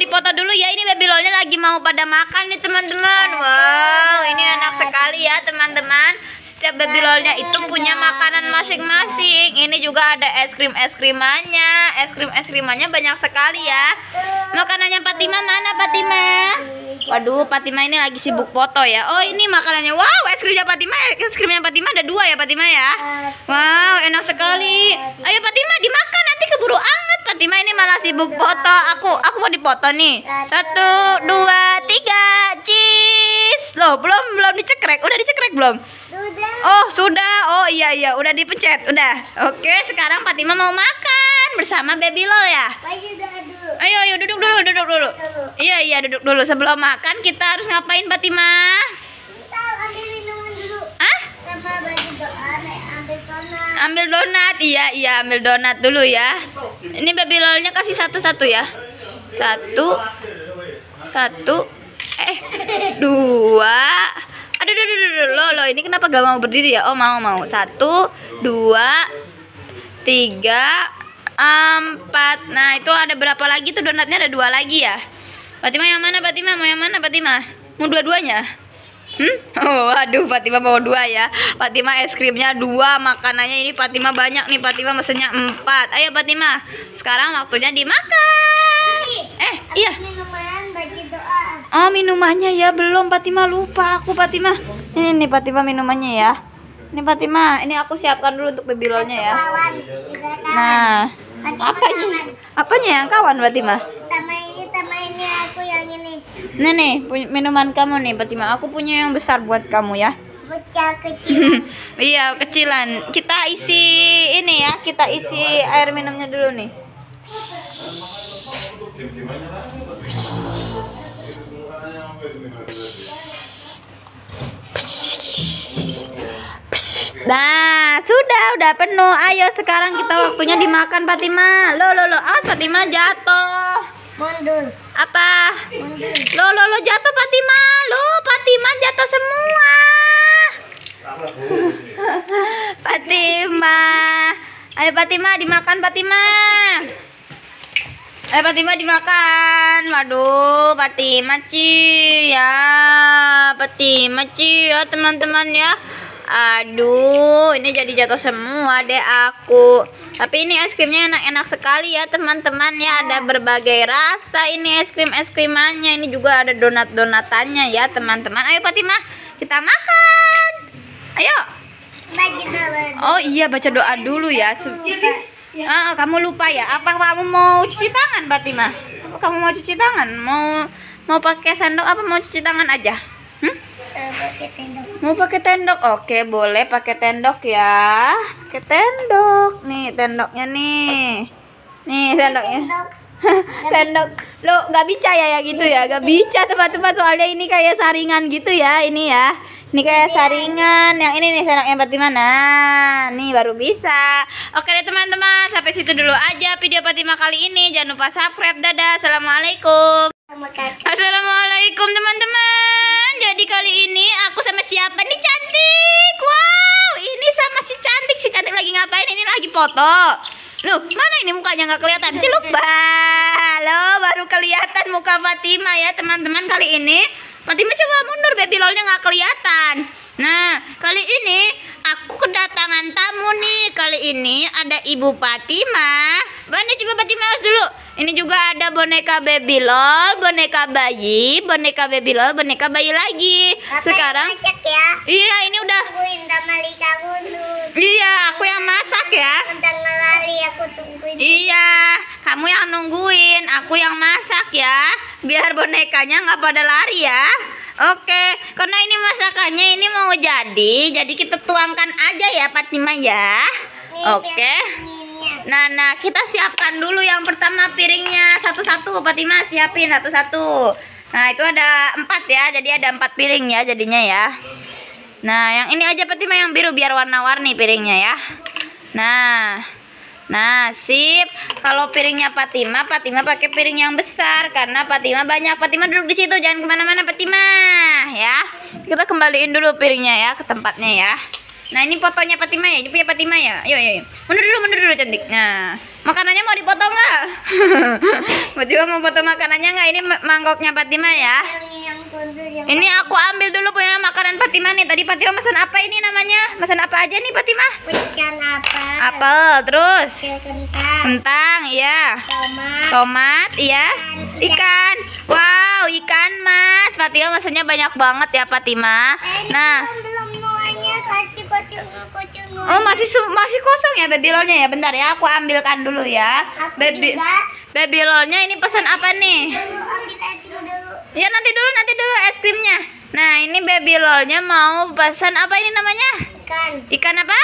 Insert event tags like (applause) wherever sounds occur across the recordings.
dipoto dulu ya ini babylonnya lagi mau pada makan nih teman-teman wow ini enak sekali ya teman-teman setiap babylonnya itu punya makanan masing-masing ini juga ada es krim es krimannya es krim es krimannya banyak sekali ya makanannya Fatima mana Fatima Waduh, Fatima ini lagi sibuk foto ya. Oh, ini makanannya. Wow, es krimnya Fatima, es krimnya Fatima ada dua ya, Fatima ya. Iya. Wow, enak sekali. Ayo Fatima dimakan sibuk foto aku aku mau dipoto nih satu dua tiga cheese loh belum belum dicekrek udah dicekrek belum oh sudah oh iya iya udah dipencet udah oke sekarang Fatima mau makan bersama baby lo ya ayo ayo duduk dulu duduk dulu iya iya duduk dulu sebelum makan kita harus ngapain Fatima ah ambil donat. Iya, iya, ambil donat dulu ya. Ini baby lolnya kasih satu-satu ya. Satu. Satu. Eh, dua. Aduh, aduh, aduh, aduh, loh. ini kenapa gak mau berdiri ya? Oh, mau, mau. Satu, dua, tiga, empat. Nah, itu ada berapa lagi tuh donatnya? Ada dua lagi ya? Fatima yang mana, Fatima? Mau yang mana, Fatima? Mau dua-duanya? Hmm? waduh, oh, Fatima bawa dua ya. Fatima es krimnya dua, makanannya ini Fatima banyak nih. Fatima mesennya empat. Ayo Fatima, sekarang waktunya dimakan. Eh, iya. Minuman, Oh, minumannya ya belum Fatima lupa aku Fatima. Ini nih Fatima minumannya ya. Ini Fatima, ini aku siapkan dulu untuk bebilonya ya. Nah, apa nih? apanya? Apanya yang kawan Fatima? Tama ini, aku nih nih minuman kamu nih Fatima. Aku punya yang besar buat kamu ya. kecil kecil. (laughs) iya kecilan. Kita isi ini ya. Kita isi air minumnya dulu nih. Nah, sudah udah penuh. Ayo sekarang kita waktunya dimakan Fatima. Lo lo lo, Ah, Fatima jatuh. Mundur. Apa? Mundur. Lo lo lo jatuh Fatima. Lo Fatima jatuh semua. (laughs) Fatima. Ayo Fatima dimakan Fatima. Ayo Fatima dimakan. Waduh, Fatima Ci ya. Fatima Ci ya teman-teman ya. Aduh, ini jadi jatuh semua deh aku. Tapi ini es krimnya enak-enak sekali ya, teman-teman ya. Ada iya. berbagai rasa ini es krim es krimannya. Ini juga ada donat-donatannya ya, teman-teman. Ayo Fatimah, kita makan. Ayo. Oh iya, baca doa dulu ya. ya. Ah, ah, kamu lupa ya. Apa kamu mau cuci tangan, Fatimah? Apa kamu mau cuci tangan? Mau mau pakai sendok apa mau cuci tangan aja? Hmm? Eh, mau pakai tendok? Oke, boleh pakai tendok ya. Pakai tendok. Nih, tendoknya nih. Nih, sendoknya, sendok (laughs) lo nggak bisa ya ya gitu ya gak bisa tempat-tempat soalnya ini kayak saringan gitu ya ini ya ini kayak iya. saringan yang ini nih sendoknya Fatima mana, nih baru bisa oke deh teman-teman sampai situ dulu aja video Fatima kali ini jangan lupa subscribe dadah assalamualaikum foto Loh, mana ini mukanya nggak kelihatan? Si lupa. baru kelihatan muka Fatima ya teman-teman kali ini. Fatima coba mundur, baby lolnya nggak kelihatan. Nah, kali ini aku kedatangan tamu nih. Kali ini ada Ibu Fatima Bunda coba batik mouse dulu. Ini juga ada boneka baby lol, boneka bayi, boneka baby lol, boneka bayi lagi. Bapak Sekarang ya. Iya, ini udah. Iya, aku yang masak ya. Iya, kamu yang nungguin, aku yang masak ya. Biar bonekanya nggak pada lari ya. Oke, karena ini masakannya ini mau jadi, jadi kita tuangkan aja ya Fatima ya. Iya, Oke. Okay. Nah, nah kita siapkan dulu yang pertama piringnya satu-satu, Fatima siapin satu-satu. Nah itu ada empat ya, jadi ada empat piring ya jadinya ya. Nah yang ini aja Fatima yang biru biar warna-warni piringnya ya. Nah, nah sip. Kalau piringnya Fatima, Fatima pakai piring yang besar karena Fatima banyak. Fatima duduk di situ, jangan kemana-mana Fatima ya. Kita kembaliin dulu piringnya ya ke tempatnya ya. Nah ini fotonya Fatima ya, ini punya Fatima ya. Ayo, ayo, ayo. Mundur dulu, mundur dulu cantik. Nah, makanannya mau dipoto nggak? Fatima (laughs) mau foto makanannya nggak? Ini mangkoknya Fatima ya. Ini aku ambil dulu punya makanan Fatima nih. Tadi Fatima pesan apa ini namanya? Pesan apa aja nih Fatima? Ikan apa? Apel, terus? Kentang. Kentang, iya. Tomat. Tomat, iya. Ikan. ikan. Wow, ikan mas. Fatima pesannya banyak banget ya Fatima. Eh, nah. Oh masih masih kosong ya baby rollnya ya bentar ya aku ambilkan dulu ya baby baby rollnya ini pesan apa nih ya nanti dulu nanti dulu es krimnya nah ini baby rollnya mau pesan apa ini namanya ikan ikan apa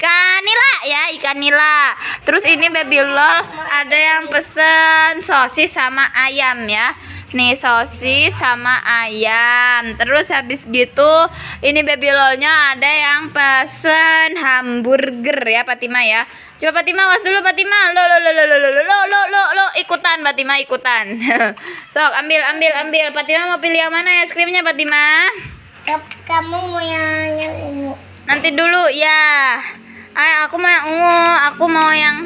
ikan nila ya ikan nila terus ini baby roll ada yang pesan sosis sama ayam ya nih sosis sama ayam terus habis gitu ini baby lolnya ada yang pesen hamburger ya Fatima ya coba Fatima was dulu Fatima lo lo lo lo lo lo lo lo lo lo ikutan Fatima ikutan (laughs) sok ambil ambil ambil Fatima mau pilih yang mana es krimnya Fatima kamu mau yang yang ungu nanti dulu ya Ay, aku mau yang ungu aku mau yang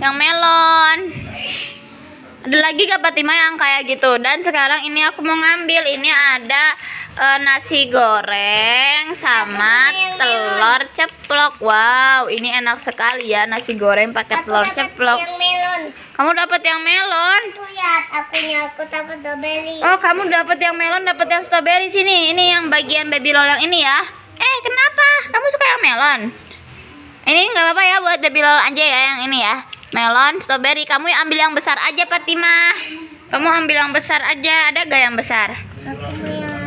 yang melon ada lagi gak Fatima yang kayak gitu dan sekarang ini aku mau ngambil ini ada e, nasi goreng sama telur ceplok wow ini enak sekali ya nasi goreng pakai telur ceplok yang melon. kamu dapat yang melon oh kamu dapat yang melon dapat yang strawberry sini ini yang bagian baby lol yang ini ya eh kenapa kamu suka yang melon ini nggak apa-apa ya buat baby lol aja ya yang ini ya melon strawberry kamu yang ambil yang besar aja Fatima kamu ambil yang besar aja ada gak yang besar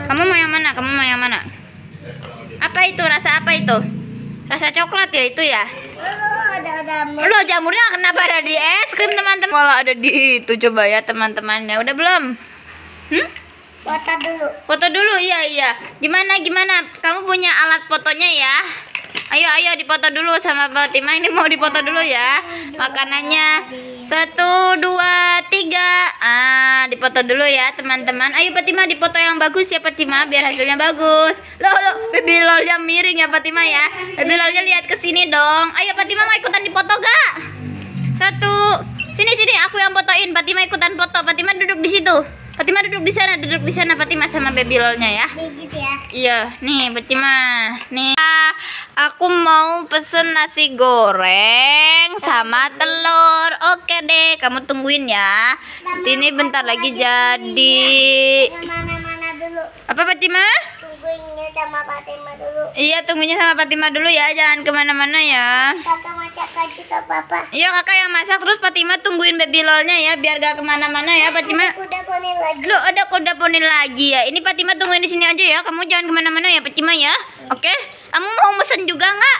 kamu mau yang mana kamu mau yang mana apa itu rasa apa itu rasa coklat ya itu ya lo jamurnya kenapa ada di es krim teman-teman kalau ada di itu coba ya teman-teman ya udah belum hmm? foto dulu foto dulu iya iya gimana gimana kamu punya alat fotonya ya Ayo ayo dipoto dulu sama Fatima ini mau dipoto dulu ya makanannya satu dua tiga ah dipoto dulu ya teman-teman ayo Fatima dipoto yang bagus ya Fatima biar hasilnya bagus loh loh baby lolnya miring ya Fatima ya baby lolnya lihat ke sini dong ayo Fatima mau ikutan dipoto gak satu sini sini aku yang fotoin Fatima ikutan foto Fatima duduk di situ Fatima duduk di sana duduk di sana Fatima sama baby lolnya ya. ya iya nih Fatima nih ah, Aku mau pesen nasi goreng sama telur. Oke deh, kamu tungguin ya. nanti Ini bentar lagi jadi. Ya. Apa Fatima? sama Fatima dulu. Iya, tungguinnya sama Fatima dulu ya. Jangan kemana-mana ya. Kakak masak lagi Papa. Iya, kakak yang masak terus Fatima tungguin baby lolnya ya, biar gak kemana-mana ya, Fatima. Kuda Lu ada kuda poni lagi ya. Ini Fatima tungguin di sini aja ya. Kamu jangan kemana-mana ya, Fatima ya. Iya. Oke? Okay? Kamu mau mesen juga nggak?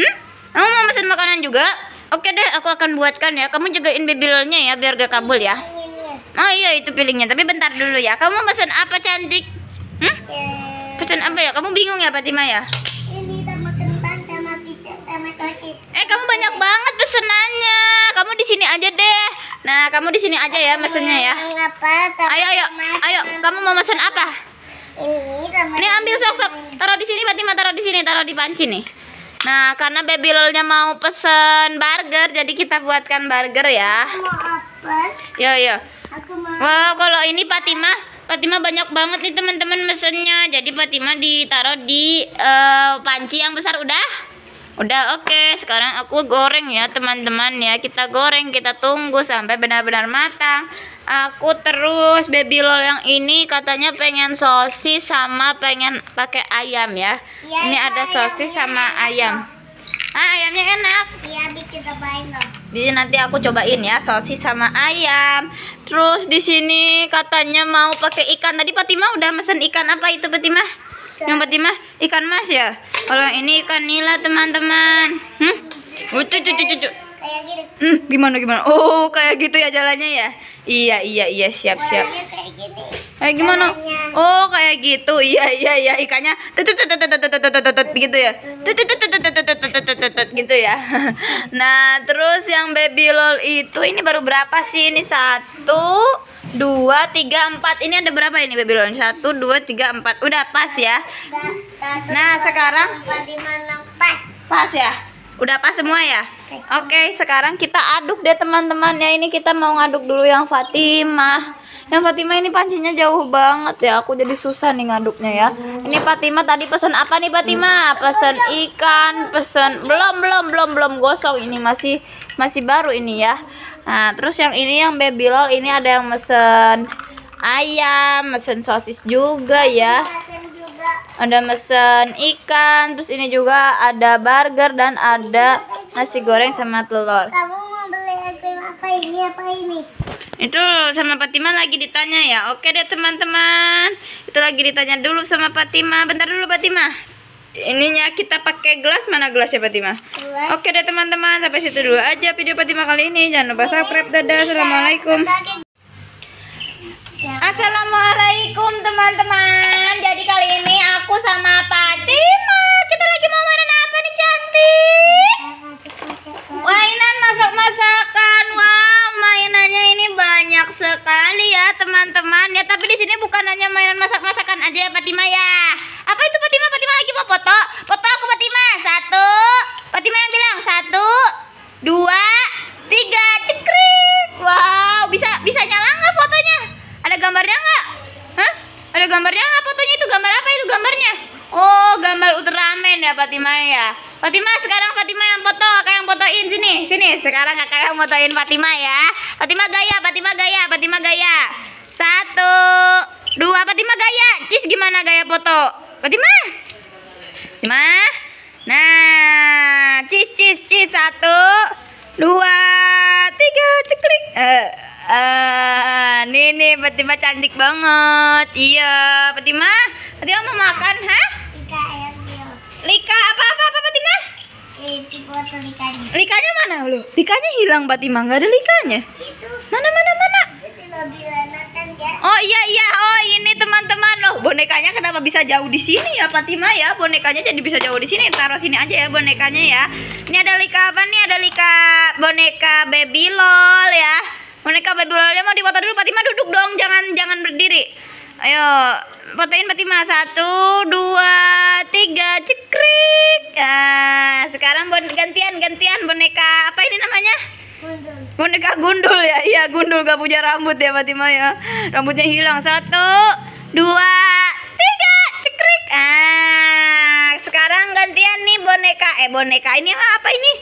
Hmm? Kamu mau mesen makanan juga? Oke deh, aku akan buatkan ya. Kamu jagain bibilnya ya biar gak kabul ya. Iya. Oh iya itu pilihnya, Tapi bentar dulu ya. Kamu mesen apa cantik? Hmm? Eh. Pesen apa ya? Kamu bingung ya Fatima ya? Eh kamu banyak banget pesenannya. Kamu di sini aja deh. Nah kamu di sini aja ya mesennya ya. Ayo ayo ayo. Kamu mau mesen apa? ini ambil sok-sok taruh di sini Fatima taruh di sini taruh di panci nih nah karena baby lolnya mau pesen burger jadi kita buatkan burger ya yo yo wah wow kalau ini Fatima Fatima banyak banget nih teman-teman mesennya jadi Fatima ditaruh di uh, panci yang besar udah udah oke okay. sekarang aku goreng ya teman-teman ya kita goreng kita tunggu sampai benar-benar matang aku terus baby lol yang ini katanya pengen sosis sama pengen pakai ayam ya, ya ini ada sosis sama ayam ah ayamnya enak iya bikin cobain dong jadi nanti aku cobain ya sosis sama ayam terus di sini katanya mau pakai ikan tadi Fatima udah mesen ikan apa itu Fatima yang Fatima ikan mas ya kalau ini ikan nila teman-teman hmm? Ucu, cucu, cucu kayak gitu. Hmm, gimana gimana? Oh, kayak gitu ya jalannya ya? Iya, iya, iya, siap, siap. kayak gini. gimana? Jalannya. Oh, kayak gitu. Iya, iya, iya, ikannya gitu ya. gitu ya. (laughs) Nah, terus yang baby lol itu ini baru berapa sih? Ini satu, dua, tiga, empat. Ini ada berapa ini baby lol? Satu, dua, tiga, empat. Udah pas ya. Nah, sekarang Pas ya? Udah pas semua ya? Oke, okay, sekarang kita aduk deh teman-teman ya. Ini kita mau ngaduk dulu yang Fatimah. Yang Fatimah ini pancinya jauh banget ya. Aku jadi susah nih ngaduknya ya. Ini Fatimah tadi pesan apa nih Fatimah? Pesan ikan, pesan belum belum belum belum gosong. Ini masih masih baru ini ya. Nah, terus yang ini yang baby lol ini ada yang pesan ayam, pesan sosis juga ya ada mesen ikan terus ini juga ada burger dan ada nasi goreng sama telur kamu mau beli apa ini apa ini itu sama Fatima lagi ditanya ya oke deh teman-teman itu lagi ditanya dulu sama Fatima bentar dulu Fatima ininya kita pakai gelas mana gelas ya Fatima gelas. oke deh teman-teman sampai situ dulu aja video Fatima kali ini jangan lupa subscribe dadah assalamualaikum Assalamualaikum teman-teman Jadi kali ini aku sama Fatima Kita lagi mau mainan apa nih cantik? Mainan masak-masakan Wow mainannya ini banyak sekali ya teman-teman Ya tapi di sini bukan hanya mainan masak-masakan aja ya Fatima ya Apa itu Sekarang kakak mau motoin Fatima ya. Fatima gaya, Fatima gaya, Fatima gaya. Satu, dua, Fatima gaya. Cis gimana gaya foto? Fatima, Fatima. Nah, cis, cis, cis. Satu, dua, tiga, ceklik. Uh, eh, uh, eh, nih nih Fatima cantik banget. Iya, Fatima. Fatima mau makan, hah? Lika apa apa apa Fatima? likanya. Likanya mana lo? Likanya hilang Fatima, nggak ada likanya. Itu. Mana mana mana? Kan, oh iya iya, oh ini teman-teman loh bonekanya kenapa bisa jauh di sini ya Fatima ya bonekanya jadi bisa jauh di sini taruh sini aja ya bonekanya ya. Ini ada lika apa nih? Ada lika boneka baby lol ya. Boneka baby lolnya mau dipotong dulu Fatima duduk dong jangan jangan berdiri. Ayo fotoin Fatima satu dua gantian boneka apa ini namanya? Gundul. Boneka gundul ya. Iya, gundul gak punya rambut ya Fatima ya. Rambutnya hilang. Satu, dua, tiga. Cekrik. Ah, sekarang gantian nih boneka. Eh, boneka ini apa ini?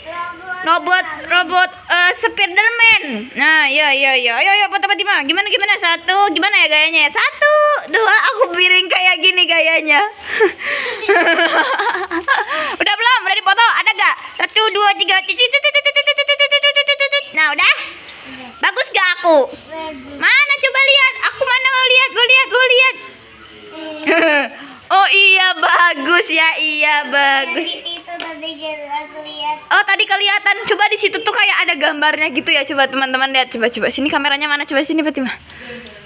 Robot robot uh, Spiderman. Nah, iya iya iya. Ayo ayo Fatima, gimana gimana? Satu, gimana ya gayanya? Satu, dua. Aku piring kayak gini gayanya dua tiga nah udah bagus gak aku mana coba lihat aku mana mau lihat mau lihat mau lihat (laughs) oh iya bagus ya iya bagus oh tadi kelihatan coba di situ tuh kayak ada gambarnya gitu ya coba teman-teman lihat coba coba sini kameranya mana coba sini Fatima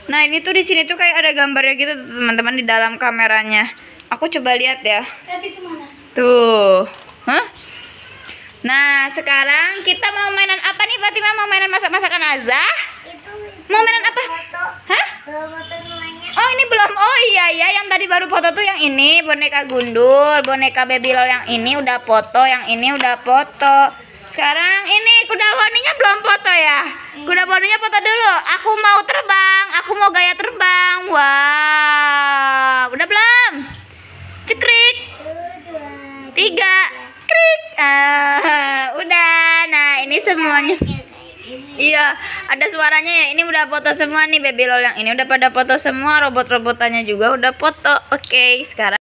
nah ini tuh di sini tuh kayak ada gambarnya gitu teman-teman di dalam kameranya aku coba lihat ya tuh hah Nah, sekarang kita mau mainan apa nih Fatima? Mau mainan masak-masakan Azah? Itu, mau mainan apa? Foto. Hah? Belum Oh, ini belum. Oh iya ya, yang tadi baru foto tuh yang ini boneka gundul, boneka baby doll yang ini udah foto, yang ini udah foto. Sekarang ini kuda poninya belum foto ya? Iya. Kuda poninya foto dulu. Aku mau terbang, aku mau gaya terbang. Wow. Udah belum? Cekrik. Tiga tarik uh, udah nah ini semuanya iya ada suaranya ya ini udah foto semua nih baby lol yang ini udah pada foto semua robot-robotannya juga udah foto oke okay, sekarang